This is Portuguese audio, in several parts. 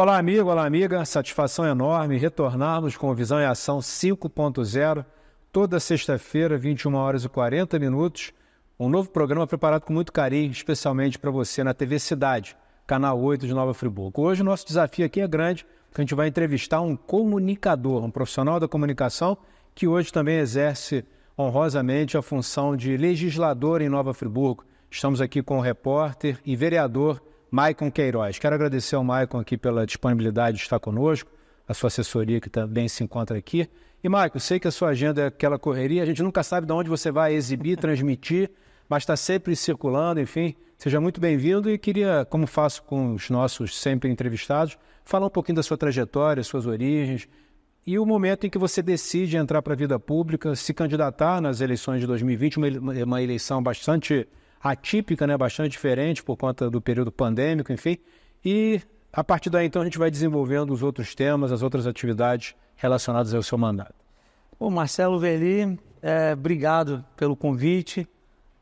Olá, amigo, olá, amiga. Satisfação enorme. Retornarmos com Visão e Ação 5.0, toda sexta-feira, 21 horas e 40 minutos. Um novo programa preparado com muito carinho, especialmente para você na TV Cidade, canal 8 de Nova Friburgo. Hoje o nosso desafio aqui é grande, porque a gente vai entrevistar um comunicador, um profissional da comunicação, que hoje também exerce honrosamente a função de legislador em Nova Friburgo. Estamos aqui com o repórter e vereador Maicon Queiroz. Quero agradecer ao Maicon aqui pela disponibilidade de estar conosco, a sua assessoria que também se encontra aqui. E, Maicon, sei que a sua agenda é aquela correria, a gente nunca sabe de onde você vai exibir, transmitir, mas está sempre circulando, enfim. Seja muito bem-vindo e queria, como faço com os nossos sempre entrevistados, falar um pouquinho da sua trajetória, suas origens e o momento em que você decide entrar para a vida pública, se candidatar nas eleições de 2020, uma, uma eleição bastante atípica, né? bastante diferente por conta do período pandêmico, enfim. E a partir daí, então, a gente vai desenvolvendo os outros temas, as outras atividades relacionadas ao seu mandato. O Marcelo Verli, é, obrigado pelo convite.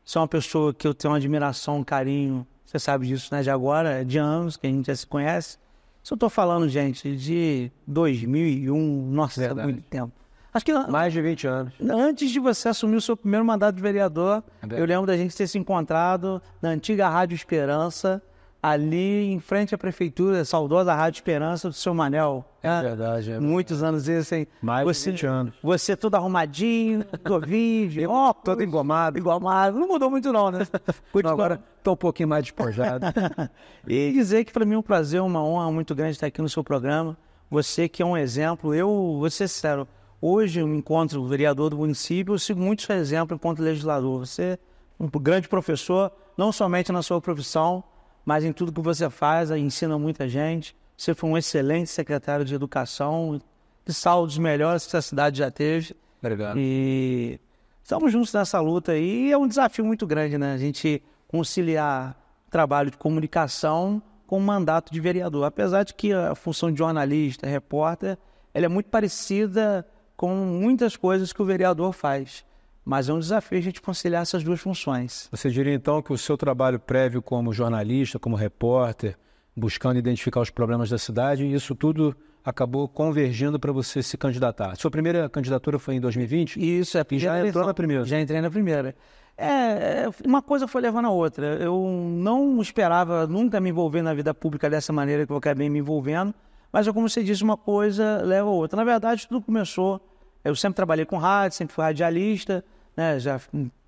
Você é uma pessoa que eu tenho uma admiração, um carinho, você sabe disso, né? De agora, de anos, que a gente já se conhece. Se eu estou falando, gente, de 2001, nossa, é muito tempo. Acho que mais de 20 anos. Antes de você assumir o seu primeiro mandato de vereador, é eu lembro da gente ter se encontrado na antiga Rádio Esperança, ali em frente à prefeitura, saudosa Rádio Esperança do seu Manel. É, né? verdade, é Muitos verdade. anos isso, hein? Mais você, de 20 anos. Você todo arrumadinho, Covid, ó, todo engomado. Engomado. Não mudou muito não, né? agora tô um pouquinho mais despojado. e dizer que para mim é um prazer, uma honra muito grande estar aqui no seu programa. Você que é um exemplo, eu vou ser sincero, Hoje eu encontro do vereador do município, eu sigo muito seu exemplo enquanto legislador. Você é um grande professor, não somente na sua profissão, mas em tudo que você faz, ensina muita gente. Você foi um excelente secretário de Educação, de saúde melhores que a cidade já teve. Obrigado. E estamos juntos nessa luta aí. E é um desafio muito grande, né? A gente conciliar trabalho de comunicação com o mandato de vereador. Apesar de que a função de jornalista, repórter, ela é muito parecida com muitas coisas que o vereador faz. Mas é um desafio a gente conciliar essas duas funções. Você diria então que o seu trabalho prévio como jornalista, como repórter, buscando identificar os problemas da cidade, isso tudo acabou convergindo para você se candidatar. Sua primeira candidatura foi em 2020? Isso, é. Já eleição. entrou na primeira? Já entrei na primeira. É, uma coisa foi levando a outra. Eu não esperava nunca me envolver na vida pública dessa maneira que eu acabei me envolvendo, mas como você disse, uma coisa leva a outra. Na verdade, tudo começou eu sempre trabalhei com rádio, sempre fui radialista, né? Já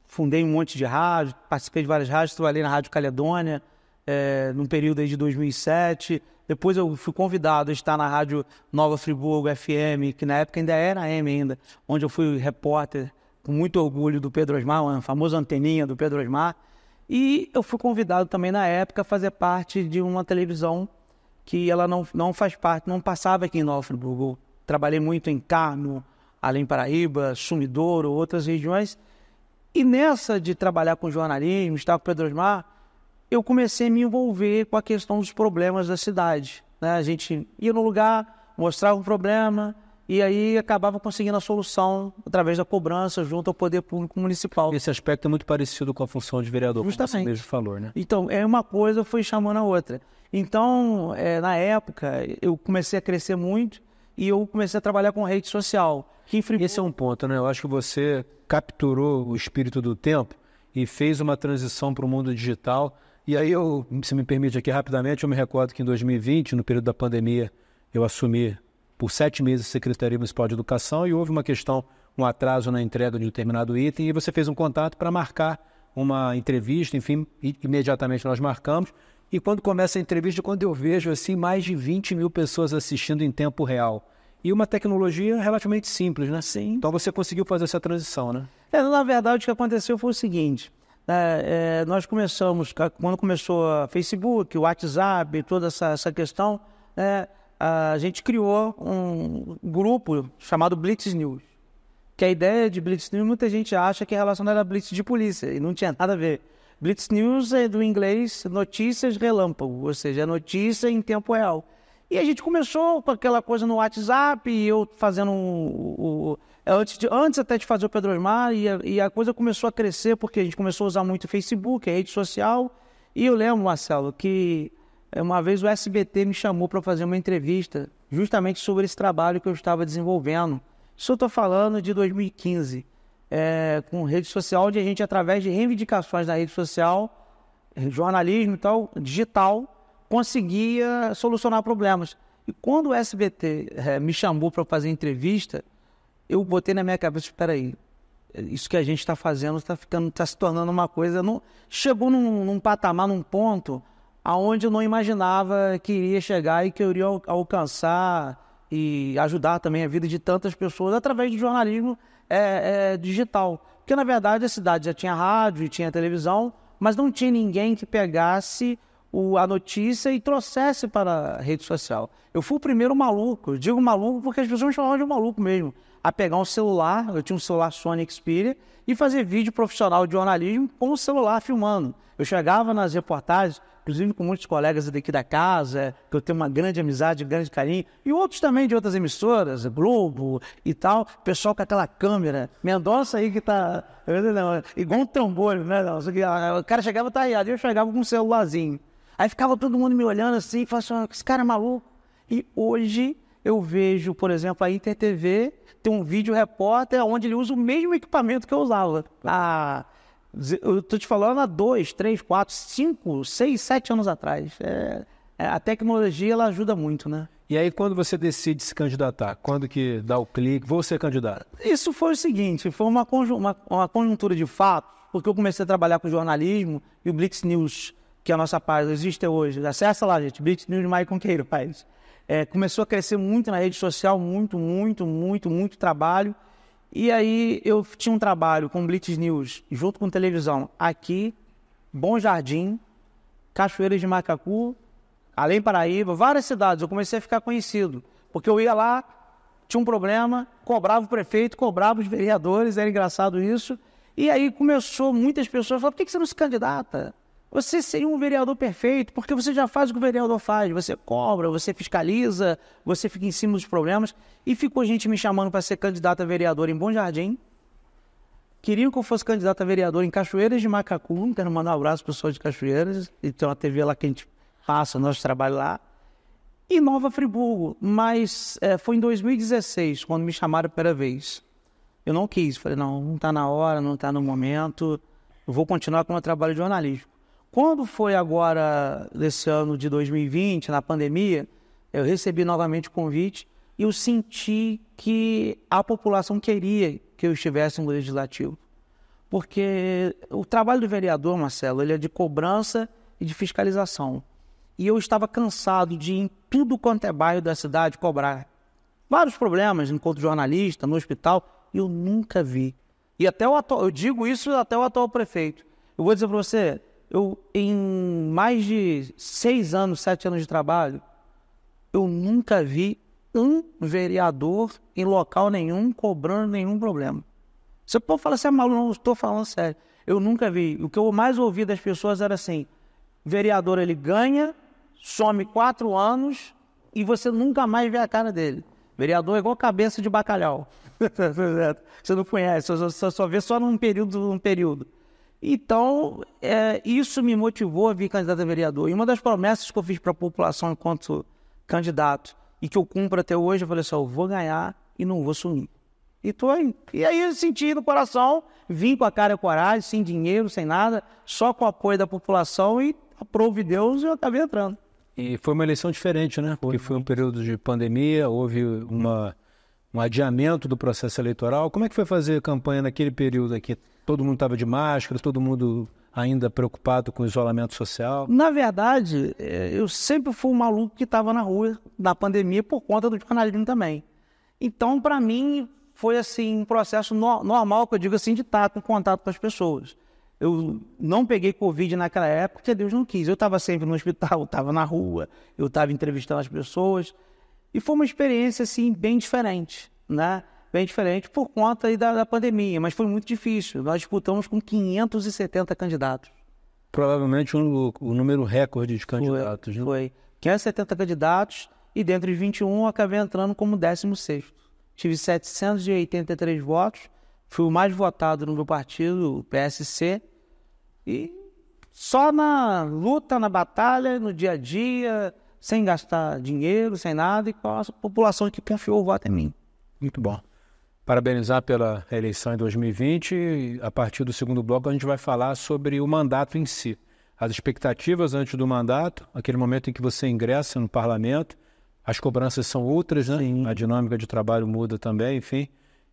fundei um monte de rádio, participei de várias rádios, trabalhei na Rádio Caledônia, é, num período aí de 2007. Depois eu fui convidado a estar na Rádio Nova Friburgo FM, que na época ainda era AM ainda, onde eu fui repórter com muito orgulho do Pedro Osmar, uma famosa anteninha do Pedro Osmar. E eu fui convidado também na época a fazer parte de uma televisão que ela não, não faz parte, não passava aqui em Nova Friburgo. Eu trabalhei muito em Carmo, Além Paraíba, Sumidouro, outras regiões. E nessa de trabalhar com jornalismo, estar com Pedro Osmar, eu comecei a me envolver com a questão dos problemas da cidade. Né? A gente ia no lugar, mostrava um problema e aí acabava conseguindo a solução através da cobrança junto ao poder público municipal. Esse aspecto é muito parecido com a função de vereador, Justamente. como você mesmo falou, né? Então, é uma coisa foi chamando a outra. Então, é, na época, eu comecei a crescer muito e eu comecei a trabalhar com rede social. Friburgo... Esse é um ponto, né? Eu acho que você capturou o espírito do tempo e fez uma transição para o mundo digital. E aí, eu, se me permite aqui rapidamente, eu me recordo que em 2020, no período da pandemia, eu assumi por sete meses a Secretaria Municipal de Educação e houve uma questão, um atraso na entrega de um determinado item e você fez um contato para marcar uma entrevista, enfim, imediatamente nós marcamos. E quando começa a entrevista, quando eu vejo assim mais de 20 mil pessoas assistindo em tempo real. E uma tecnologia relativamente simples, né? Sim. Então você conseguiu fazer essa transição, né? É, na verdade, o que aconteceu foi o seguinte. Né? é, nós começamos, quando começou o Facebook, o WhatsApp, toda essa, essa questão, né? a gente criou um grupo chamado Blitz News. Que a ideia de Blitz News, muita gente acha que é relacionada a Blitz de polícia, e não tinha nada a ver. Blitz News é do inglês notícias relâmpago, ou seja, notícia em tempo real. E a gente começou com aquela coisa no WhatsApp, e eu fazendo o. Um, é, antes, de, antes até de fazer o Pedro Osmar, e a, e a coisa começou a crescer, porque a gente começou a usar muito o Facebook, a rede social. E eu lembro, Marcelo, que é, uma vez o SBT me chamou para fazer uma entrevista justamente sobre esse trabalho que eu estava desenvolvendo. Isso eu estou falando de 2015 é, com rede social, onde a gente, através de reivindicações na rede social, jornalismo e tal, digital, conseguia solucionar problemas. E quando o SBT é, me chamou para fazer entrevista, eu botei na minha cabeça, espera aí, isso que a gente está fazendo está ficando, está se tornando uma coisa, não, chegou num, num, patamar, num ponto aonde eu não imaginava que iria chegar e que eu iria alcançar e ajudar também a vida de tantas pessoas através do jornalismo é, é, digital. Porque, na verdade, a cidade já tinha rádio e tinha televisão, mas não tinha ninguém que pegasse o, a notícia e trouxesse para a rede social. Eu fui o primeiro maluco. Eu digo maluco porque as pessoas me chamavam de maluco mesmo a pegar um celular, eu tinha um celular Sony Xperia, e fazer vídeo profissional de jornalismo com o celular filmando. Eu chegava nas reportagens, inclusive com muitos colegas daqui da casa, que eu tenho uma grande amizade, um grande carinho, e outros também de outras emissoras, Globo e tal, pessoal com aquela câmera, Mendonça aí que tá, não, igual um tambor, né? Não, ah, o cara chegava tardeado, tá eu chegava com um celularzinho. Aí ficava todo mundo me olhando assim, falando assim, ah, esse cara é maluco. E hoje eu vejo, por exemplo, a Inter TV tem um vídeo repórter onde ele usa o mesmo equipamento que eu usava. Ah, eu tô te falando há dois, três, quatro, cinco, seis, sete anos atrás. É, é, a tecnologia ela ajuda muito, né? E aí quando você decide se candidatar, quando que dá o clique, vou ser candidato? Isso foi o seguinte, foi uma, uma, uma conjuntura de fato, porque eu comecei a trabalhar com jornalismo e o Blitz News, que é a nossa página, existe hoje. Acessa lá, gente, Blitz News Maicon país. É, começou a crescer muito na rede social, muito, muito, muito, muito trabalho. E aí eu tinha um trabalho com Blitz News, junto com televisão, aqui, Bom Jardim, Cachoeiras de Macacu, Além Paraíba, várias cidades. Eu comecei a ficar conhecido, porque eu ia lá, tinha um problema, cobrava o prefeito, cobrava os vereadores, era engraçado isso. E aí começou muitas pessoas a falar, por que você não se candidata? Você seria um vereador perfeito, porque você já faz o que o vereador faz. Você cobra, você fiscaliza, você fica em cima dos problemas. E ficou gente me chamando para ser candidata a vereador em Bom Jardim. Queriam que eu fosse candidato a vereador em Cachoeiras de Macacu. Quero mandar um abraço para o pessoal de Cachoeiras. E tem uma TV lá que a gente passa, nosso trabalho lá. E Nova Friburgo. Mas é, foi em 2016, quando me chamaram pela vez. Eu não quis. Falei, não, não está na hora, não está no momento. Eu vou continuar com o meu trabalho de jornalismo. Quando foi agora, nesse ano de 2020, na pandemia, eu recebi novamente o convite e eu senti que a população queria que eu estivesse no legislativo. Porque o trabalho do vereador, Marcelo, ele é de cobrança e de fiscalização. E eu estava cansado de, em tudo quanto é bairro da cidade, cobrar. Vários problemas, enquanto jornalista, no hospital, eu nunca vi. E até o atual, eu digo isso até o atual prefeito. Eu vou dizer para você, eu, em mais de seis anos, sete anos de trabalho, eu nunca vi um vereador em local nenhum cobrando nenhum problema. Você pode falar assim, é ah, maluco, não estou falando sério. Eu nunca vi. O que eu mais ouvi das pessoas era assim: vereador ele ganha, some quatro anos e você nunca mais vê a cara dele. Vereador é igual cabeça de bacalhau. você não conhece, você só vê só num período, num período. Então, é, isso me motivou a vir candidato a vereador. E uma das promessas que eu fiz para a população enquanto candidato e que eu cumpro até hoje, eu falei assim: eu vou ganhar e não vou sumir. E tô aí. E aí eu senti no coração, vim com a cara e coragem, sem dinheiro, sem nada, só com o apoio da população e aprove Deus, eu acabei entrando. E foi uma eleição diferente, né? Porque foi um período de pandemia, houve uma um adiamento do processo eleitoral. Como é que foi fazer campanha naquele período aqui? Todo mundo estava de máscara, todo mundo ainda preocupado com o isolamento social? Na verdade, eh, eu sempre fui um maluco que estava na rua da pandemia por conta do jornalismo também. Então, para mim, foi assim um processo no normal, que eu digo assim, de estar com contato com as pessoas. Eu não peguei Covid naquela época, porque Deus não quis. Eu estava sempre no hospital, estava na rua, eu estava entrevistando as pessoas. E foi uma experiência, assim, bem diferente, né? bem diferente por conta aí da, da pandemia, mas foi muito difícil. Nós disputamos com 570 candidatos. Provavelmente um, o número recorde de candidatos, foi, né? Foi. 570 candidatos e dentre os 21 acabei entrando como 16 Tive 783 votos, fui o mais votado no meu partido, o PSC, e só na luta, na batalha, no dia a dia, sem gastar dinheiro, sem nada, e com a população que confiou o voto em mim. Muito bom parabenizar pela eleição em 2020 e a partir do segundo bloco a gente vai falar sobre o mandato em si. As expectativas antes do mandato, aquele momento em que você ingressa no parlamento, as cobranças são outras, né? Sim. A dinâmica de trabalho muda também, enfim.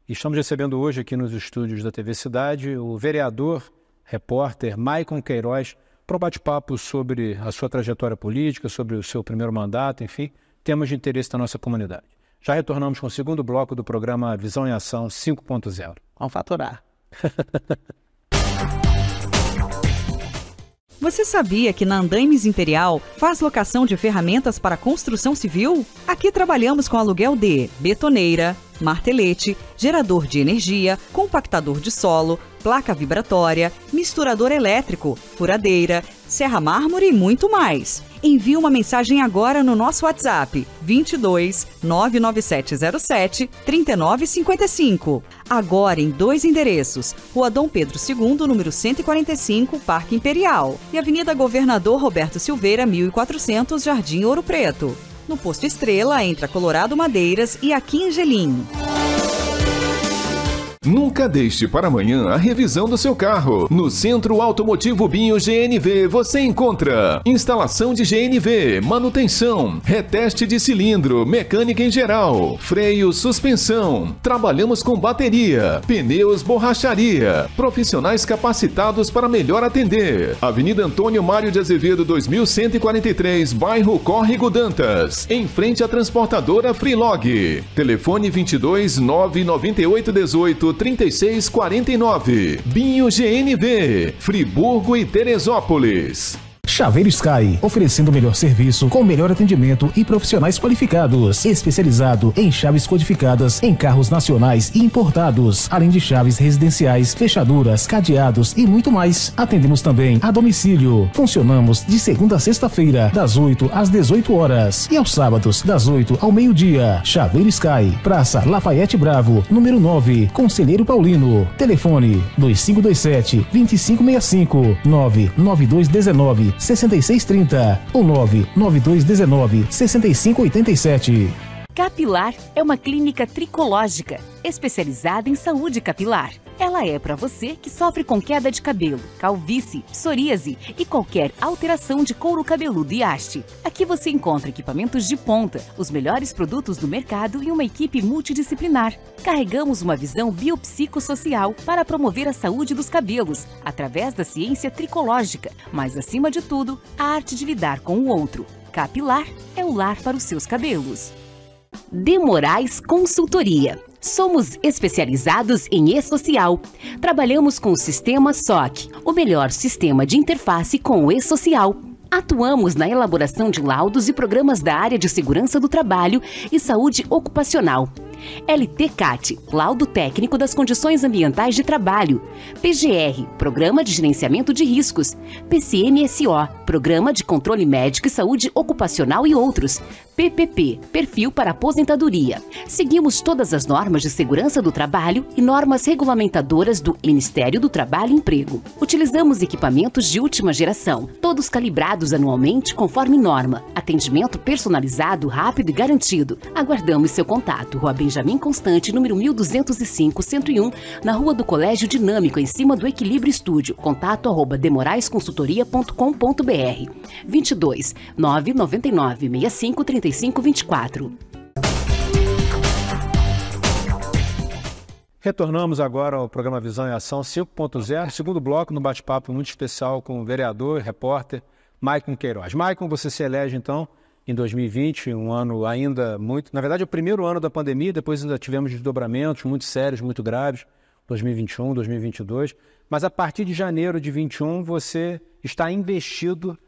E estamos recebendo hoje aqui nos estúdios da TV Cidade o vereador, repórter Maicon Queiroz para um bate-papo sobre a sua trajetória política, sobre o seu primeiro mandato, enfim, temas de interesse da nossa comunidade. Já retornamos com o segundo bloco do programa Visão em Ação 5.0. Vamos faturar. Você sabia que na Andaimes Imperial faz locação de ferramentas para construção civil? Aqui trabalhamos com aluguel de betoneira, martelete, gerador de energia, compactador de solo, placa vibratória, misturador elétrico, furadeira, serra mármore e muito mais. Envie uma mensagem agora no nosso WhatsApp 22 99707 3955. Agora em dois endereços: Rua Dom Pedro II, número 145, Parque Imperial, e Avenida Governador Roberto Silveira, 1400, Jardim Ouro Preto. No posto Estrela, entre Colorado Madeiras e aqui em Gelim. Nunca deixe para amanhã a revisão do seu carro. No Centro Automotivo Binho GNV você encontra instalação de GNV, manutenção, reteste de cilindro, mecânica em geral, freio, suspensão. Trabalhamos com bateria, pneus, borracharia, profissionais capacitados para melhor atender. Avenida Antônio Mário de Azevedo 2143, bairro Córrego Dantas, em frente à transportadora Freelog. Telefone 22 998 18 3649. Binho GNV, Friburgo e Teresópolis. Chaveiro Sky, oferecendo o melhor serviço com melhor atendimento e profissionais qualificados, especializado em chaves codificadas em carros nacionais e importados, além de chaves residenciais, fechaduras, cadeados e muito mais. Atendemos também a domicílio. Funcionamos de segunda a sexta-feira, das 8 às 18 horas e aos sábados, das 8 ao meio-dia. Chaveiro Sky, Praça Lafayette Bravo, número 9, Conselheiro Paulino. Telefone 2527 2565 99219 6630 ou 99219 6587. Capilar é uma clínica tricológica especializada em saúde capilar ela é para você que sofre com queda de cabelo, calvície, psoríase e qualquer alteração de couro cabeludo e haste. Aqui você encontra equipamentos de ponta, os melhores produtos do mercado e uma equipe multidisciplinar. Carregamos uma visão biopsicossocial para promover a saúde dos cabelos através da ciência tricológica, mas acima de tudo, a arte de lidar com o outro. Capilar é o lar para os seus cabelos. Demorais Consultoria Somos especializados em e-social. Trabalhamos com o sistema SOC, o melhor sistema de interface com o e-social. Atuamos na elaboração de laudos e programas da área de segurança do trabalho e saúde ocupacional. LTCAT, laudo técnico das condições ambientais de trabalho. PGR, Programa de Gerenciamento de Riscos. PCMSO, Programa de Controle Médico e Saúde Ocupacional e outros. PPP, Perfil para Aposentadoria. Seguimos todas as normas de segurança do trabalho e normas regulamentadoras do Ministério do Trabalho e Emprego. Utilizamos equipamentos de última geração, todos calibrados anualmente conforme norma. Atendimento personalizado, rápido e garantido. Aguardamos seu contato, Robin Benjamin Constante, número 1205-101, na Rua do Colégio Dinâmico, em cima do Equilíbrio Estúdio. Contato arroba demoraisconsultoria.com.br 22 999 65 35 24. Retornamos agora ao programa Visão e Ação 5.0, segundo bloco, no bate-papo muito especial com o vereador e repórter Maicon Queiroz. Maicon, você se elege então em 2020, um ano ainda muito. Na verdade, é o primeiro ano da pandemia, depois ainda tivemos desdobramentos muito sérios, muito graves, 2021, 2022. Mas a partir de janeiro de 21, você está investido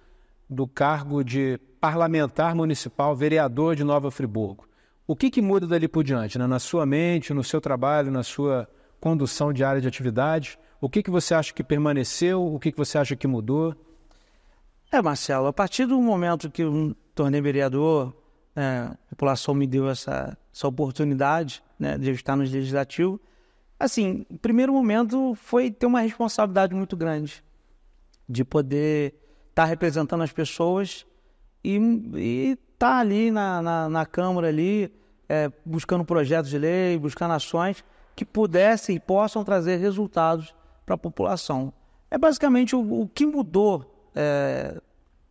do cargo de parlamentar municipal, vereador de Nova Friburgo. O que, que muda dali por diante, né? na sua mente, no seu trabalho, na sua condução diária de atividades? O que, que você acha que permaneceu? O que, que você acha que mudou? É, Marcelo, a partir do momento que eu me tornei vereador, é, a população me deu essa, essa oportunidade né, de estar no legislativo. Assim, o primeiro momento foi ter uma responsabilidade muito grande de poder estar tá representando as pessoas e estar tá ali na, na, na, Câmara ali, é, buscando projetos de lei, buscando ações que pudessem e possam trazer resultados para a população. É basicamente o, o que mudou é,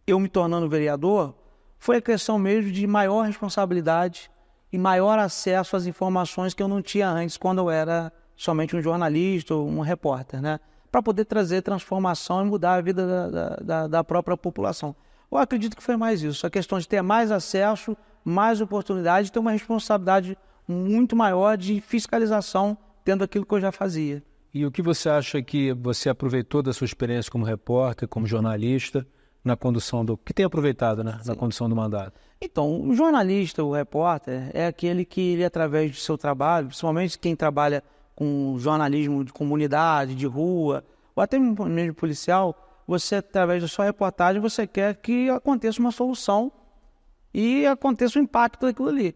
eu me tornando vereador, foi a questão mesmo de maior responsabilidade e maior acesso às informações que eu não tinha antes quando eu era somente um jornalista ou um repórter, né? Para poder trazer transformação e mudar a vida da, da, da, própria população. Eu acredito que foi mais isso, a questão de ter mais acesso, mais oportunidade, ter uma responsabilidade muito maior de fiscalização tendo aquilo que eu já fazia. E o que você acha que você aproveitou da sua experiência como repórter, como jornalista, na condução do. que tem aproveitado, né? Sim. Na condução do mandato? Então, o jornalista, o repórter, é aquele que, ele, através do seu trabalho, principalmente quem trabalha com jornalismo de comunidade, de rua, ou até mesmo policial, você, através da sua reportagem, você quer que aconteça uma solução e aconteça o um impacto daquilo ali.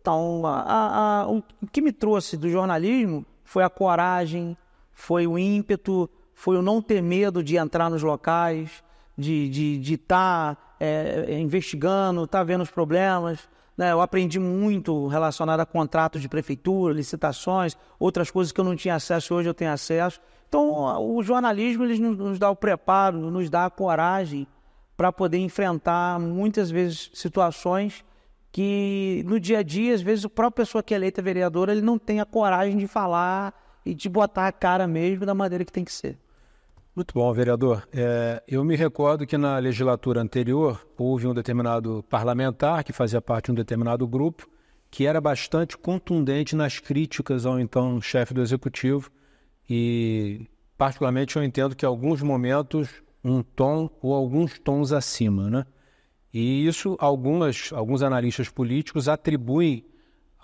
Então, a, a, o que me trouxe do jornalismo foi a coragem, foi o ímpeto, foi o não ter medo de entrar nos locais, de estar tá, é, é, investigando, estar tá vendo os problemas. Né? Eu aprendi muito relacionado a contratos de prefeitura, licitações, outras coisas que eu não tinha acesso, hoje eu tenho acesso. Então, o jornalismo ele nos dá o preparo, nos dá a coragem para poder enfrentar muitas vezes situações que no dia a dia, às vezes, o próprio pessoa que é eleita vereadora, ele não tem a coragem de falar e de botar a cara mesmo da maneira que tem que ser. Muito bom, vereador. É, eu me recordo que na legislatura anterior houve um determinado parlamentar que fazia parte de um determinado grupo que era bastante contundente nas críticas ao então chefe do executivo e, particularmente, eu entendo que em alguns momentos um tom ou alguns tons acima, né? E isso algumas, alguns analistas políticos atribuem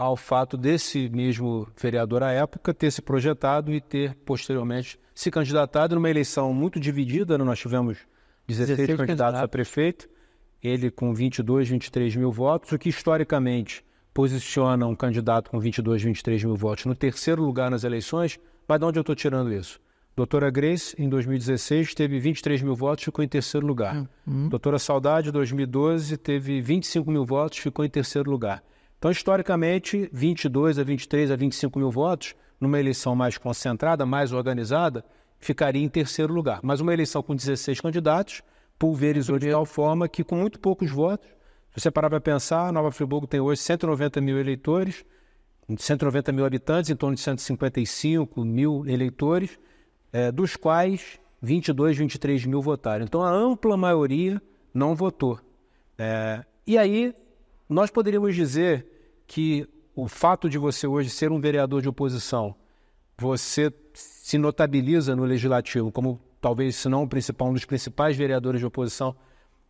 ao fato desse mesmo vereador à época ter se projetado e ter posteriormente se candidatado numa eleição muito dividida. Né? Nós tivemos 16, 16 candidatos, a prefeito, ele com 22, 23 mil votos, o que historicamente posiciona um candidato com 22, 23 mil votos no terceiro lugar nas eleições. Mas de onde eu estou tirando isso? Doutora Grace, em 2016, teve 23 mil votos, ficou em terceiro lugar. Uhum. Doutora Saudade, em 2012, teve 25 mil votos, ficou em terceiro lugar. Então, historicamente, 22 a 23 a 25 mil votos, numa eleição mais concentrada, mais organizada, ficaria em terceiro lugar. Mas uma eleição com 16 candidatos pulverizou de tal forma que, com muito poucos votos, se você parar para pensar, Nova Friburgo tem hoje 190 mil eleitores, 190 mil habitantes, em torno de 155 mil eleitores, é, dos quais 22, 23 mil votaram. Então, a ampla maioria não votou. É, e aí, nós poderíamos dizer que o fato de você hoje ser um vereador de oposição, você se notabiliza no legislativo como talvez, se não o principal, um dos principais vereadores de oposição.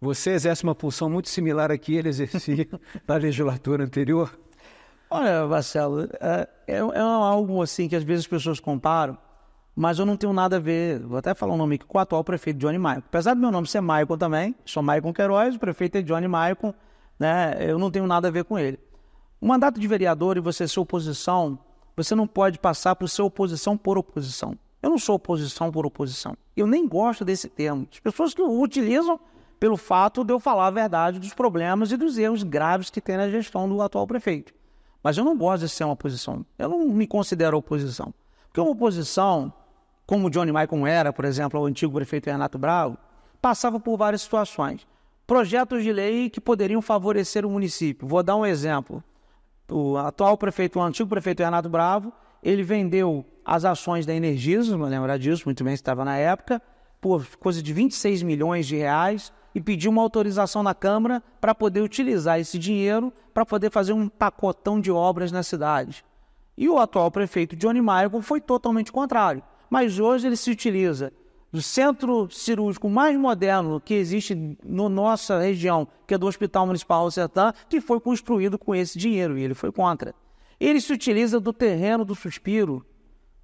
Você exerce uma função muito similar à que ele exercia na legislatura anterior? Olha, Marcelo, é, é, é, algo assim que às vezes as pessoas comparam, mas eu não tenho nada a ver. Vou até falar o um nome aqui com o atual prefeito Johnny Maicon. Apesar do meu nome ser Maicon também, sou Maicon Queiroz, o prefeito é Johnny Maicon, né? Eu não tenho nada a ver com ele. O mandato de vereador e você ser oposição, você não pode passar por ser oposição por oposição. Eu não sou oposição por oposição. Eu nem gosto desse termo. As pessoas que o utilizam pelo fato de eu falar a verdade dos problemas e dos erros graves que tem na gestão do atual prefeito. Mas eu não gosto de ser uma oposição. Eu não me considero oposição. Porque uma oposição, como o Johnny Maicon era, por exemplo, ao antigo prefeito Renato Bravo, passava por várias situações. Projetos de lei que poderiam favorecer o município. Vou dar um exemplo o atual prefeito, o antigo prefeito Renato Bravo, ele vendeu as ações da Energisa, não lembra disso, muito bem, estava na época, por coisa de 26 milhões de reais e pediu uma autorização na Câmara para poder utilizar esse dinheiro para poder fazer um pacotão de obras na cidade. E o atual prefeito Johnny Maicon foi totalmente contrário. Mas hoje ele se utiliza do centro cirúrgico mais moderno que existe na no nossa região, que é do Hospital Municipal Sertã, que foi construído com esse dinheiro, e ele foi contra. Ele se utiliza do terreno do suspiro,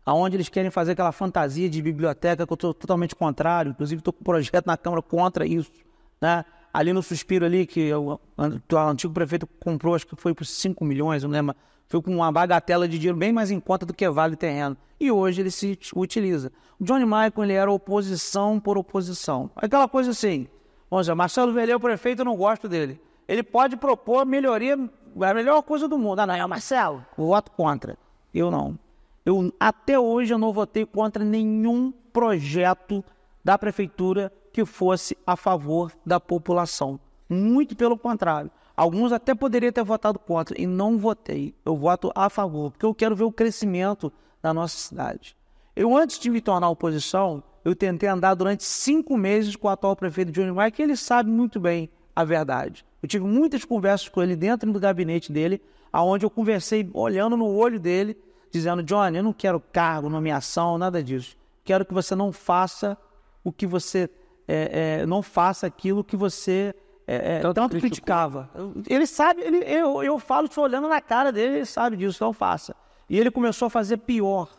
aonde eles querem fazer aquela fantasia de biblioteca, que eu estou totalmente contrário, inclusive estou com um projeto na Câmara contra isso. Né? Ali no suspiro ali, que o, o antigo prefeito comprou, acho que foi por 5 milhões, eu não lembro, foi com uma bagatela de dinheiro bem mais em conta do que vale terreno. E hoje ele se utiliza. O Johnny Michael ele era oposição por oposição. Aquela coisa assim, vamos dizer, Marcelo Velho o prefeito, eu não gosto dele. Ele pode propor melhoria, é a melhor coisa do mundo. Ah, não, é o Marcelo. voto contra. Eu não. Eu, até hoje eu não votei contra nenhum projeto da prefeitura que fosse a favor da população. Muito pelo contrário. Alguns até poderiam ter votado contra e não votei. Eu voto a favor, porque eu quero ver o crescimento da nossa cidade. Eu, antes de me tornar oposição, eu tentei andar durante cinco meses com o atual prefeito Johnny Maia, que ele sabe muito bem a verdade. Eu tive muitas conversas com ele dentro do gabinete dele, aonde eu conversei olhando no olho dele, dizendo: Johnny, eu não quero cargo, nomeação, nada disso. Quero que você não faça o que você. É, é, não faça aquilo que você é, é então, tanto, tanto criticava. Ele sabe, ele, eu, eu falo só olhando na cara dele, ele sabe disso, não faça. E ele começou a fazer pior.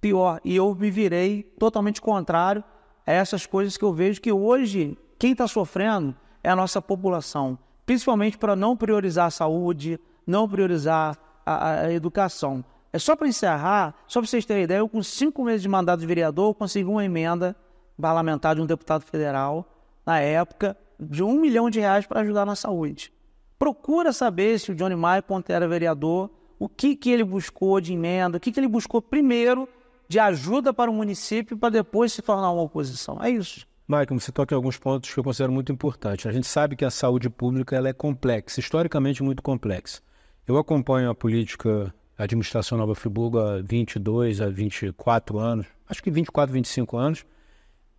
Pior. E eu me virei totalmente contrário a essas coisas que eu vejo que hoje quem está sofrendo é a nossa população. Principalmente para não priorizar a saúde, não priorizar a, a educação. É só para encerrar, só para vocês terem ideia, eu com cinco meses de mandato de vereador consegui uma emenda parlamentar de um deputado federal na época de um milhão de reais para ajudar na saúde. Procura saber se o Johnny Maia, quando era vereador, o que, que ele buscou de emenda, o que, que ele buscou primeiro de ajuda para o município para depois se tornar uma oposição. É isso. Maicon, você toca em alguns pontos que eu considero muito importantes. A gente sabe que a saúde pública ela é complexa, historicamente muito complexa. Eu acompanho a política, a administração Nova Friburgo há 22 a 24 anos, acho que 24, 25 anos,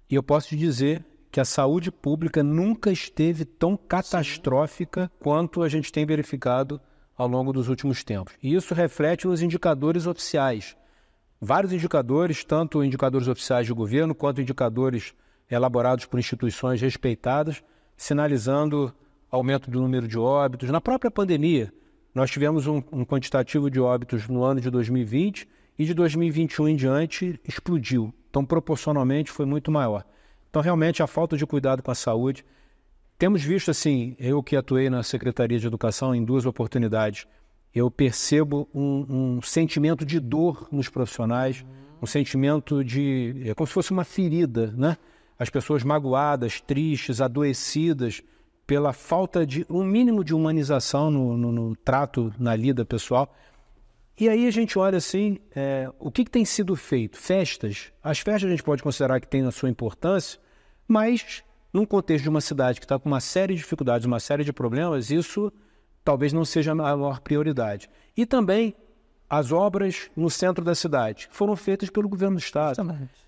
e eu posso te dizer que a saúde pública nunca esteve tão catastrófica quanto a gente tem verificado ao longo dos últimos tempos. E isso reflete nos indicadores oficiais. Vários indicadores, tanto indicadores oficiais do governo quanto indicadores elaborados por instituições respeitadas, sinalizando aumento do número de óbitos. Na própria pandemia, nós tivemos um, um quantitativo de óbitos no ano de 2020 e de 2021 em diante explodiu. Então, proporcionalmente, foi muito maior. Então, realmente, a falta de cuidado com a saúde. Temos visto, assim, eu que atuei na Secretaria de Educação em duas oportunidades, eu percebo um, um sentimento de dor nos profissionais, um sentimento de. É como se fosse uma ferida, né? As pessoas magoadas, tristes, adoecidas pela falta de um mínimo de humanização no, no, no trato, na lida pessoal. E aí a gente olha assim, é, o que, que, tem sido feito? Festas. As festas a gente pode considerar que tem a sua importância, mas num contexto de uma cidade que está com uma série de dificuldades, uma série de problemas, isso talvez não seja a maior prioridade. E também as obras no centro da cidade, que foram feitas pelo governo do Estado.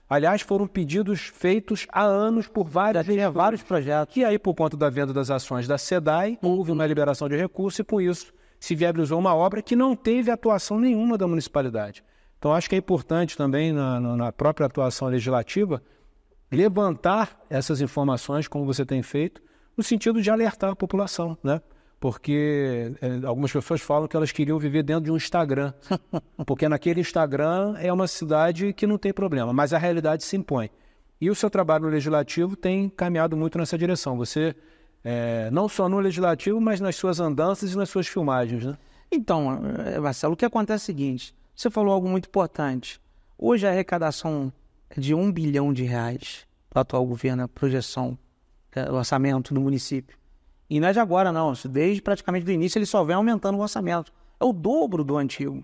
Aliás, foram pedidos feitos há anos por várias Já vários projetos. E aí, por conta da venda das ações da SEDAI, houve uma liberação de recursos e, com isso, se viabilizou uma obra que não teve atuação nenhuma da municipalidade. Então, acho que é importante também, na, na própria atuação legislativa, levantar essas informações, como você tem feito, no sentido de alertar a população, né? Porque é, algumas pessoas falam que elas queriam viver dentro de um Instagram, porque naquele Instagram é uma cidade que não tem problema, mas a realidade se impõe. E o seu trabalho legislativo tem caminhado muito nessa direção. Você é, não só no legislativo, mas nas suas andanças e nas suas filmagens, né? Então, é, Marcelo, o que acontece é o seguinte: você falou algo muito importante. Hoje a arrecadação é de um bilhão de reais do atual governo, a projeção, é, o orçamento do município. E não é de agora, não. Desde praticamente o início ele só vem aumentando o orçamento. É o dobro do antigo.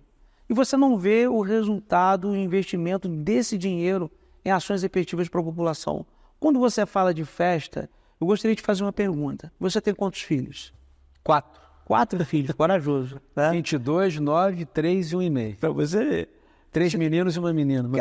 E você não vê o resultado, o investimento desse dinheiro em ações efetivas para a população. Quando você fala de festa, eu gostaria de fazer uma pergunta. Você tem quantos filhos? Quatro. Quatro filhos, corajoso. Tá? 22, 9, 3 e 1,5. Para você ver. Três meninos e uma menina, uma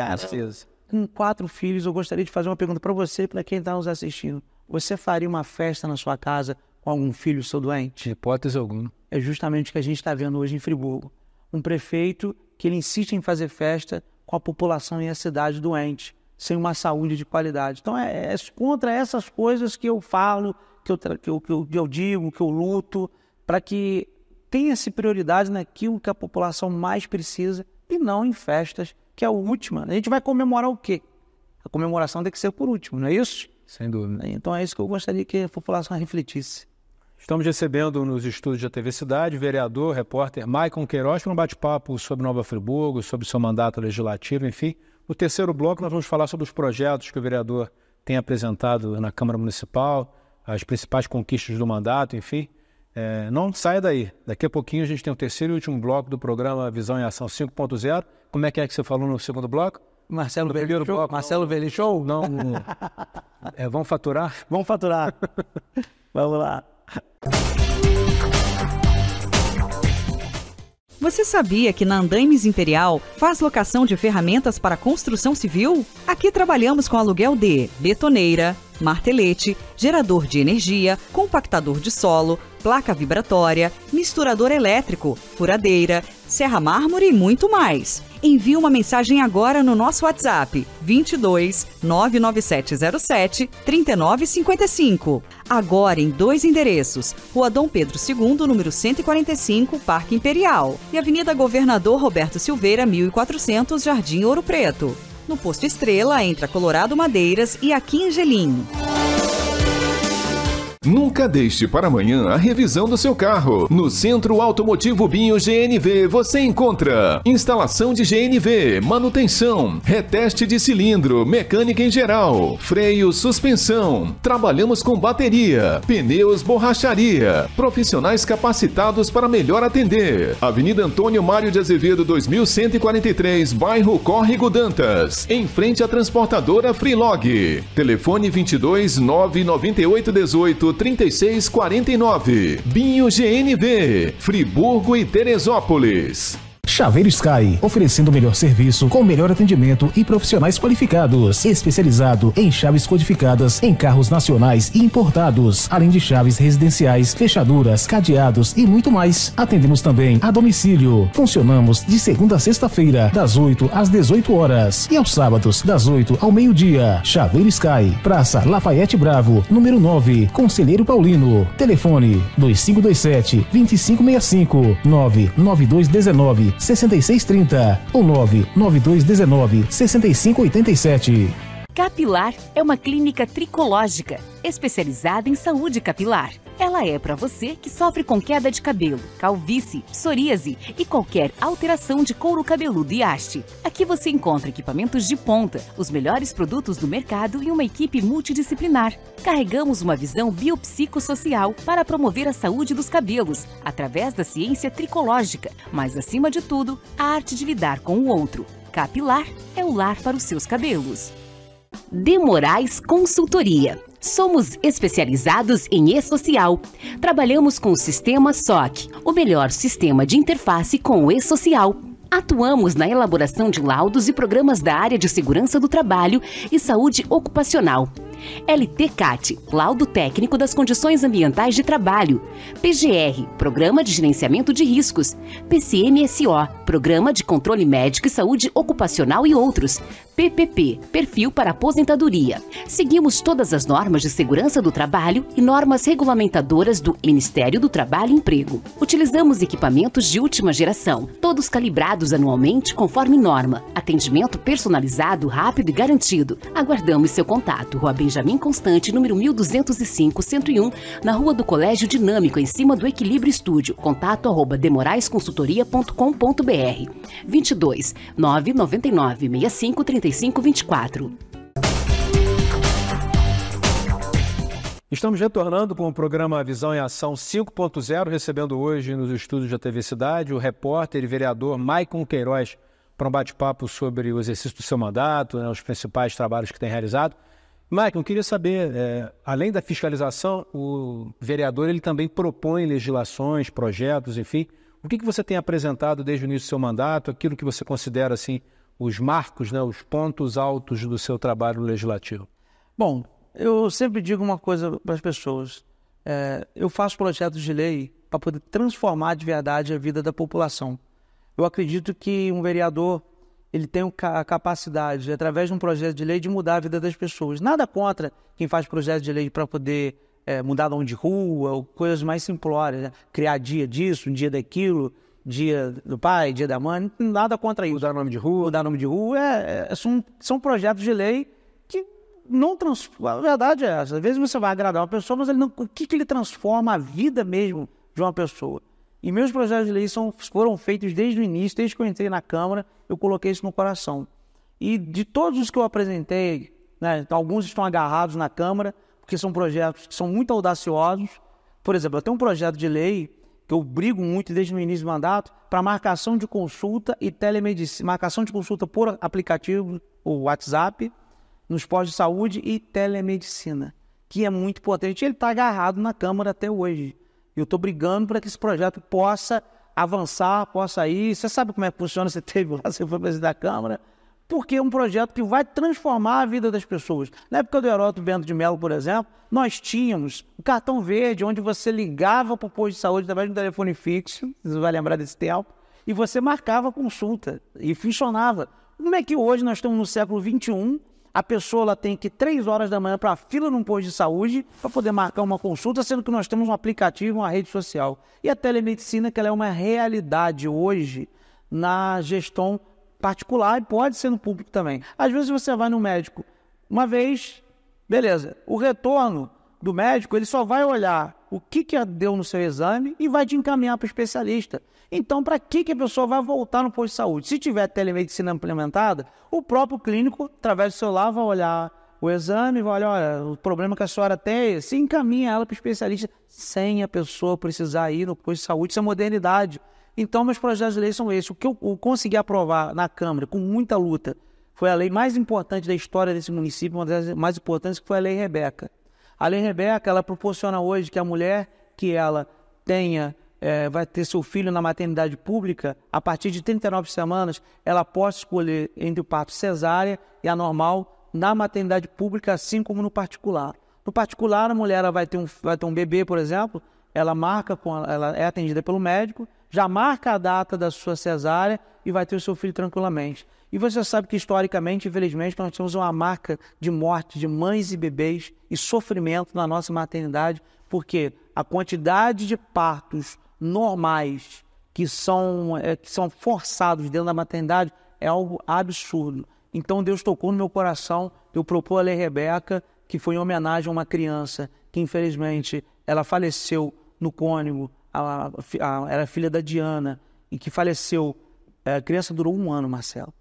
Com quatro filhos, eu gostaria de fazer uma pergunta para você e para quem está nos assistindo. Você faria uma festa na sua casa com algum filho seu doente? De hipótese alguma. É justamente o que a gente está vendo hoje em Friburgo. Um prefeito que ele insiste em fazer festa com a população e a cidade doente sem uma saúde de qualidade. Então, é, é, é contra essas coisas que eu falo, que eu, que eu, que eu, que eu digo, que eu luto, para que tenha-se prioridade naquilo que a população mais precisa e não em festas, que é a última. A gente vai comemorar o quê? A comemoração tem que ser por último, não é isso? Sem dúvida. Então é isso que eu gostaria que a população refletisse. Estamos recebendo nos estúdios da TV Cidade vereador, repórter Maicon Queiroz para um bate-papo sobre Nova Friburgo, sobre seu mandato legislativo, enfim, no terceiro bloco, nós vamos falar sobre os projetos que o vereador tem apresentado na Câmara Municipal, as principais conquistas do mandato, enfim. É, não saia daí. Daqui a pouquinho a gente tem o terceiro e último bloco do programa Visão em Ação 5.0. Como é que é que você falou no segundo bloco? Marcelo Velho Bloco, Marcelo Velho Show? Não. é, vamos faturar? Vamos faturar. vamos lá. Você sabia que na Andaimes Imperial faz locação de ferramentas para construção civil? Aqui trabalhamos com aluguel de betoneira, martelete, gerador de energia, compactador de solo, placa vibratória, misturador elétrico, furadeira, Serra Mármore e muito mais. Envie uma mensagem agora no nosso WhatsApp 22 99707 3955. Agora em dois endereços: Rua Dom Pedro II, número 145, Parque Imperial, e Avenida Governador Roberto Silveira, 1400, Jardim Ouro Preto. No posto Estrela, entre Colorado Madeiras e aqui em Gelim. Nunca deixe para amanhã a revisão do seu carro. No Centro Automotivo Binho GNV você encontra instalação de GNV, manutenção, reteste de cilindro, mecânica em geral, freio, suspensão. Trabalhamos com bateria, pneus, borracharia, profissionais capacitados para melhor atender. Avenida Antônio Mário de Azevedo 2143, bairro Córrego Dantas, em frente à transportadora Freelog. Telefone 22 998 18 3649. Binho GNV, Friburgo e Teresópolis. Chaveiro Sky, oferecendo o melhor serviço com melhor atendimento e profissionais qualificados, especializado em chaves codificadas em carros nacionais e importados, além de chaves residenciais, fechaduras, cadeados e muito mais. Atendemos também a domicílio. Funcionamos de segunda a sexta-feira, das 8 às 18 horas e aos sábados, das 8 ao meio-dia. Chaveiro Sky, Praça Lafayette Bravo, número 9, Conselheiro Paulino. Telefone 2527 2565 99219 6630 ou 99219 6587. Capilar é uma clínica tricológica especializada em saúde capilar. Ela é para você que sofre com queda de cabelo, calvície, psoríase e qualquer alteração de couro cabeludo e haste. Aqui você encontra equipamentos de ponta, os melhores produtos do mercado e uma equipe multidisciplinar. Carregamos uma visão biopsicossocial para promover a saúde dos cabelos através da ciência tricológica, mas acima de tudo, a arte de lidar com o outro. Capilar é o lar para os seus cabelos. Demorais Consultoria. Somos especializados em e-social. Trabalhamos com o sistema SOC, o melhor sistema de interface com o e-social. Atuamos na elaboração de laudos e programas da área de segurança do trabalho e saúde ocupacional. LTCAT, Laudo Técnico das Condições Ambientais de Trabalho, PGR, Programa de Gerenciamento de Riscos, PCMSO, Programa de Controle Médico e Saúde Ocupacional e outros, PPP Perfil para Aposentadoria. Seguimos todas as normas de segurança do trabalho e normas regulamentadoras do Ministério do Trabalho e Emprego. Utilizamos equipamentos de última geração, todos calibrados anualmente conforme norma. Atendimento personalizado, rápido e garantido. Aguardamos seu contato. Rua Benjamin Constante, número 1205, 101, na Rua do Colégio Dinâmico, em cima do Equilíbrio Estúdio. Contato arroba demoraisconsultoria.com.br 22 999 65 3524. Estamos retornando com o programa Visão em Ação 5.0, recebendo hoje nos estúdios da TV Cidade o repórter e vereador Maicon Queiroz para um bate-papo sobre o exercício do seu mandato, né, os principais trabalhos que tem realizado. Maicon, queria saber, é, além da fiscalização, o vereador ele também propõe legislações, projetos, enfim. O que, que você tem apresentado desde o início do seu mandato, aquilo que você considera assim os marcos, né, os pontos altos do seu trabalho legislativo? Bom, eu sempre digo uma coisa para as pessoas. É, eu faço projetos de lei para poder transformar de verdade a vida da população. Eu acredito que um vereador ele tem a capacidade, através de um projeto de lei, de mudar a vida das pessoas. Nada contra quem faz projeto de lei para poder é, mudar nome de rua ou coisas mais simplórias, né? criar dia disso, um dia daquilo dia do pai, dia da mãe, nada contra isso. Mudar nome de rua. Mudar nome de rua é, é, são, são projetos de lei que não transformam. A verdade é essa. Às vezes você vai agradar uma pessoa, mas ele não, o que, que ele transforma a vida mesmo de uma pessoa? E meus projetos de lei são, foram feitos desde o início, desde que eu entrei na Câmara, eu coloquei isso no coração. E de todos os que eu apresentei, né, então alguns estão agarrados na Câmara, porque são projetos que são muito audaciosos. Por exemplo, eu tenho um projeto de lei que eu brigo muito desde o início do mandato, para marcação de consulta e telemedicina, marcação de consulta por aplicativo ou WhatsApp, nos postos de saúde e telemedicina, que é muito potente. Ele está agarrado na Câmara até hoje. Eu estou brigando para que esse projeto possa avançar, possa ir. Você sabe como é que funciona, você teve lá, você foi presidente da Câmara porque é um projeto que vai transformar a vida das pessoas. Na época do Heródoto Bento de Mello, por exemplo, nós tínhamos o cartão verde, onde você ligava para o posto de saúde através de um telefone fixo, você vai lembrar desse tempo, e você marcava a consulta e funcionava. Como é que hoje nós estamos no século XXI, a pessoa ela tem que ir três horas da manhã para a fila num posto de saúde para poder marcar uma consulta, sendo que nós temos um aplicativo, uma rede social. E a telemedicina, que ela é uma realidade hoje na gestão particular e pode ser no público também. Às vezes você vai no médico uma vez, beleza. O retorno do médico, ele só vai olhar o que, que deu no seu exame e vai te encaminhar para o especialista. Então, para que, que a pessoa vai voltar no posto de saúde? Se tiver telemedicina implementada, o próprio clínico, através do celular, vai olhar o exame, vai olhar, olha, o problema que a senhora tem, é se encaminha ela para o especialista, sem a pessoa precisar ir no posto de saúde. Isso é modernidade. Então, meus projetos de lei são esses. O que eu consegui aprovar na Câmara, com muita luta, foi a lei mais importante da história desse município, uma das mais importantes, que foi a Lei Rebeca. A Lei Rebeca, ela proporciona hoje que a mulher que ela tenha, é, vai ter seu filho na maternidade pública, a partir de 39 semanas, ela possa escolher entre o parto cesárea e a normal na maternidade pública, assim como no particular. No particular, a mulher vai ter, um, vai ter um bebê, por exemplo, ela marca, ela é atendida pelo médico, já marca a data da sua cesárea e vai ter o seu filho tranquilamente. E você sabe que historicamente, infelizmente, nós temos uma marca de morte de mães e bebês e sofrimento na nossa maternidade, porque a quantidade de partos normais que são, é, que são forçados dentro da maternidade é algo absurdo. Então Deus tocou no meu coração, eu propus a Lei Rebeca, que foi em homenagem a uma criança que infelizmente ela faleceu no cônigo a, a, era filha da Diana, e que faleceu. É, a criança durou um ano, Marcelo.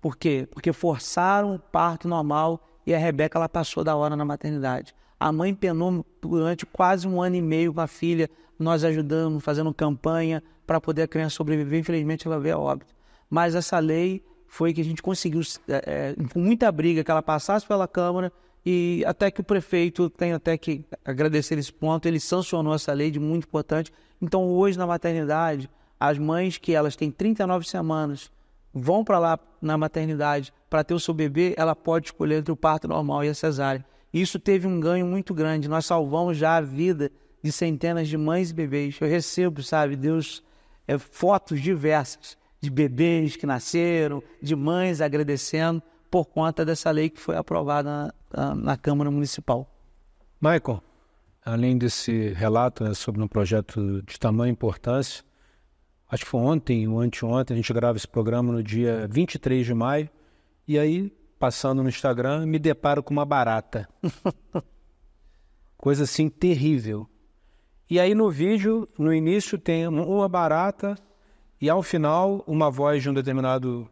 Por quê? Porque forçaram o parto normal e a Rebeca ela passou da hora na maternidade. A mãe penou durante quase um ano e meio com a filha, nós ajudamos, fazendo campanha para poder a criança sobreviver. Infelizmente, ela veio a óbito. Mas essa lei foi que a gente conseguiu, é, é com muita briga, que ela passasse pela Câmara e até que o prefeito, tem até que agradecer esse ponto, ele sancionou essa lei de muito importante então, hoje na maternidade, as mães que elas têm 39 semanas vão para lá na maternidade para ter o seu bebê, ela pode escolher entre o parto normal e a cesárea. Isso teve um ganho muito grande. Nós salvamos já a vida de centenas de mães e bebês. Eu recebo, sabe, Deus, é, fotos diversas de bebês que nasceram, de mães agradecendo por conta dessa lei que foi aprovada na, na, na Câmara Municipal. Michael, além desse relato né, sobre um projeto de tamanha importância, acho que foi ontem ou anteontem, a gente grava esse programa no dia 23 de maio, e aí, passando no Instagram, me deparo com uma barata. Coisa assim terrível. E aí no vídeo, no início, tem uma barata e ao final uma voz de um determinado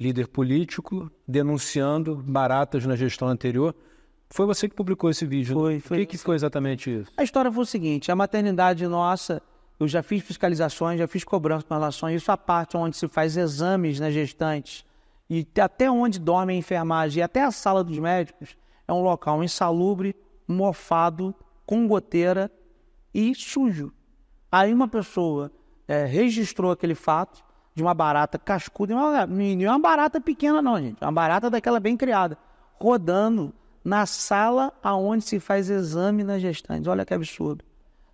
líder político denunciando baratas na gestão anterior. Foi você que publicou esse vídeo. Foi, né? foi. O que, que foi exatamente isso? A história foi o seguinte: a maternidade nossa, eu já fiz fiscalizações, já fiz cobrança com relação a isso, a parte onde se faz exames nas né, gestantes e até onde dorme a enfermagem e até a sala dos médicos é um local insalubre, mofado, com goteira e sujo. Aí uma pessoa é, registrou aquele fato de uma barata cascuda, não é uma barata pequena não, gente, uma barata daquela bem criada, rodando na sala aonde se faz exame nas gestantes. Olha que absurdo.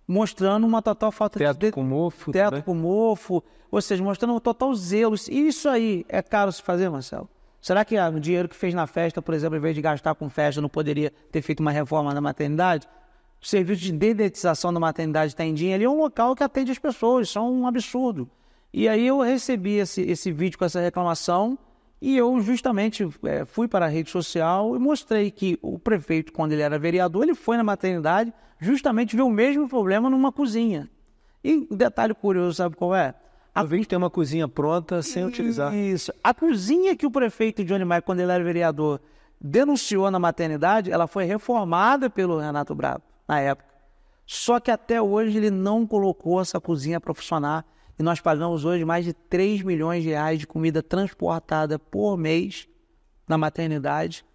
Mostrando uma total falta teto de... Teto com mofo. Teto né? com mofo. Ou seja, mostrando um total zelo. E isso aí é caro se fazer, Marcelo? Será que ah, o dinheiro que fez na festa, por exemplo, em vez de gastar com festa, não poderia ter feito uma reforma na maternidade? O serviço de dedetização da maternidade Tendinha ali é um local que atende as pessoas. Isso é um absurdo. E aí eu recebi esse, esse vídeo com essa reclamação e eu justamente é, fui para a rede social e mostrei que o prefeito, quando ele era vereador, ele foi na maternidade justamente ver o mesmo problema numa cozinha. E um detalhe curioso, sabe qual é? A gente tem uma cozinha pronta sem utilizar. Isso. A cozinha que o prefeito Johnny Maia, quando ele era vereador, denunciou na maternidade, ela foi reformada pelo Renato Brabo, na época. Só que até hoje ele não colocou essa cozinha para funcionar. E nós pagamos hoje mais de 3 milhões de reais de comida transportada por mês na maternidade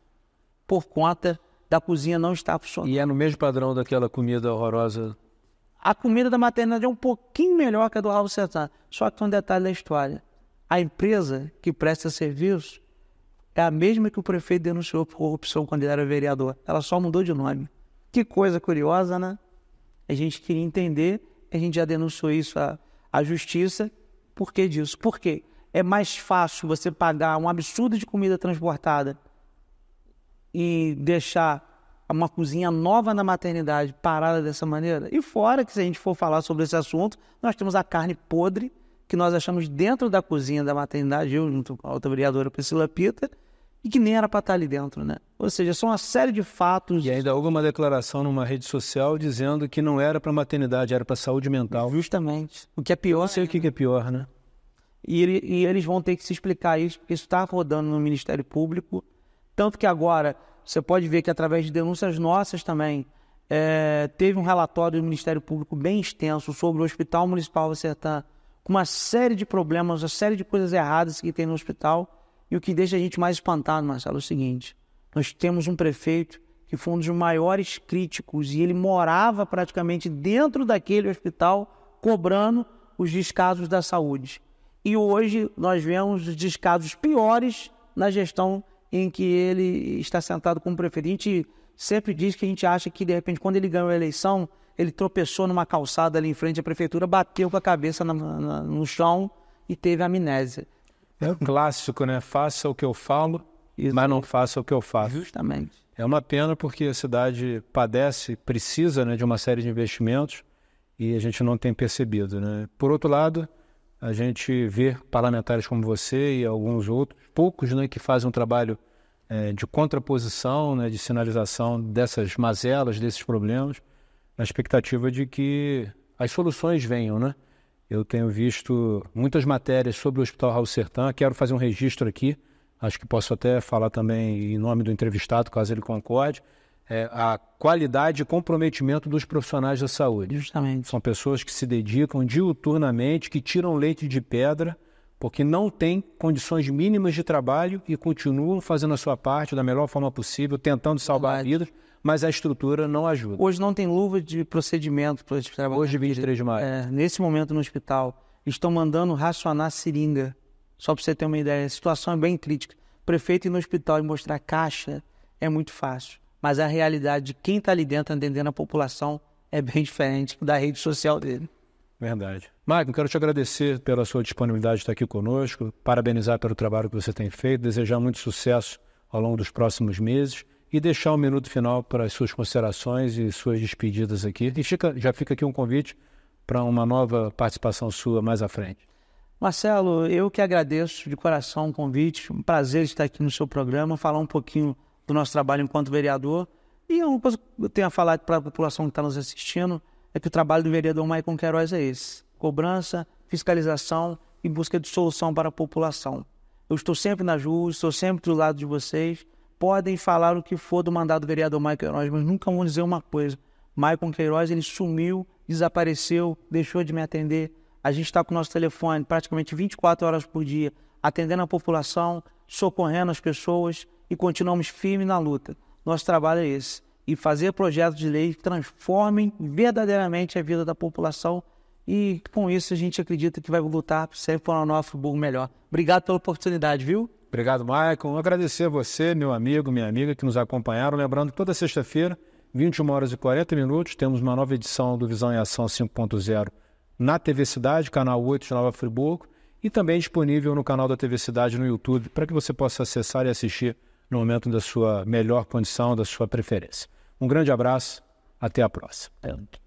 por conta da cozinha não estar funcionando. E é no mesmo padrão daquela comida horrorosa? A comida da maternidade é um pouquinho melhor que a do Raul Sertã. Só que tem um detalhe da história. A empresa que presta serviço é a mesma que o prefeito denunciou por corrupção quando ele era vereador. Ela só mudou de nome. Que coisa curiosa, né? A gente queria entender, a gente já denunciou isso há a justiça, por que disso? Porque É mais fácil você pagar um absurdo de comida transportada e deixar uma cozinha nova na maternidade parada dessa maneira? E fora que se a gente for falar sobre esse assunto, nós temos a carne podre que nós achamos dentro da cozinha da maternidade, eu junto com a outra vereadora Priscila Pita, e que nem era para estar tá ali dentro, né? Ou seja, são uma série de fatos. E ainda houve uma declaração numa rede social dizendo que não era para maternidade, era para saúde mental. Justamente. O que é pior. Não sei o que é pior, né? E, ele, e, eles vão ter que se explicar isso, porque isso está rodando no Ministério Público. Tanto que agora, você pode ver que através de denúncias nossas também, é, teve um relatório do Ministério Público bem extenso sobre o Hospital Municipal Sertã, com uma série de problemas, uma série de coisas erradas que tem no hospital e o que deixa a gente mais espantado, Marcelo, é o seguinte: nós temos um prefeito que foi um dos maiores críticos e ele morava praticamente dentro daquele hospital cobrando os descasos da saúde. E hoje nós vemos os descasos piores na gestão em que ele está sentado como prefeito. A gente sempre diz que a gente acha que, de repente, quando ele ganhou a eleição, ele tropeçou numa calçada ali em frente à prefeitura, bateu com a cabeça na, na, no chão e teve amnésia. É o clássico, né? Faça o que eu falo, Isso. mas não faça o que eu faço. Justamente. É uma pena porque a cidade padece, precisa né, de uma série de investimentos e a gente não tem percebido. Né? Por outro lado, a gente vê parlamentares como você e alguns outros, poucos né, que fazem um trabalho é, de contraposição, né, de sinalização dessas mazelas, desses problemas, na expectativa de que as soluções venham, né? Eu tenho visto muitas matérias sobre o Hospital Raul Sertã. Quero fazer um registro aqui. Acho que posso até falar também em nome do entrevistado, caso ele concorde. É, a qualidade e comprometimento dos profissionais da saúde. Justamente. São pessoas que se dedicam diuturnamente, que tiram leite de pedra, porque não têm condições mínimas de trabalho e continuam fazendo a sua parte da melhor forma possível, tentando salvar vidas mas a estrutura não ajuda. Hoje não tem luva de procedimento para os trabalhadores. Hoje, 23 de maio. É, nesse momento no hospital, estão mandando racionar seringa. Só para você ter uma ideia, a situação é bem crítica. Prefeito ir no hospital e mostrar caixa é muito fácil, mas a realidade de quem está ali dentro atendendo a população é bem diferente da rede social dele. Verdade. Maicon, quero te agradecer pela sua disponibilidade de estar aqui conosco, parabenizar pelo trabalho que você tem feito, desejar muito sucesso ao longo dos próximos meses e deixar um minuto final para as suas considerações e suas despedidas aqui. E fica, já fica aqui um convite para uma nova participação sua mais à frente. Marcelo, eu que agradeço de coração o convite, um prazer estar aqui no seu programa, falar um pouquinho do nosso trabalho enquanto vereador. E uma coisa que eu tenho a falar para a população que está nos assistindo é que o trabalho do vereador Maicon Queiroz é esse: cobrança, fiscalização e busca de solução para a população. Eu estou sempre nas ruas, estou sempre do lado de vocês podem falar o que for do mandado do vereador Maicon Queiroz, mas nunca vão dizer uma coisa. Maicon Queiroz, ele sumiu, desapareceu, deixou de me atender. A gente está com o nosso telefone praticamente 24 horas por dia, atendendo a população, socorrendo as pessoas e continuamos firme na luta. Nosso trabalho é esse. E fazer projetos de lei que transformem verdadeiramente a vida da população. E com isso a gente acredita que vai lutar sempre por um nosso burro melhor. Obrigado pela oportunidade, viu? Obrigado, Maicon. Agradecer a você, meu amigo, minha amiga, que nos acompanharam. Lembrando que toda sexta-feira, 21 horas e 40 minutos, temos uma nova edição do Visão em Ação 5.0 na TV Cidade, canal 8 de Nova Friburgo, e também disponível no canal da TV Cidade no YouTube, para que você possa acessar e assistir no momento da sua melhor condição, da sua preferência. Um grande abraço, até a próxima.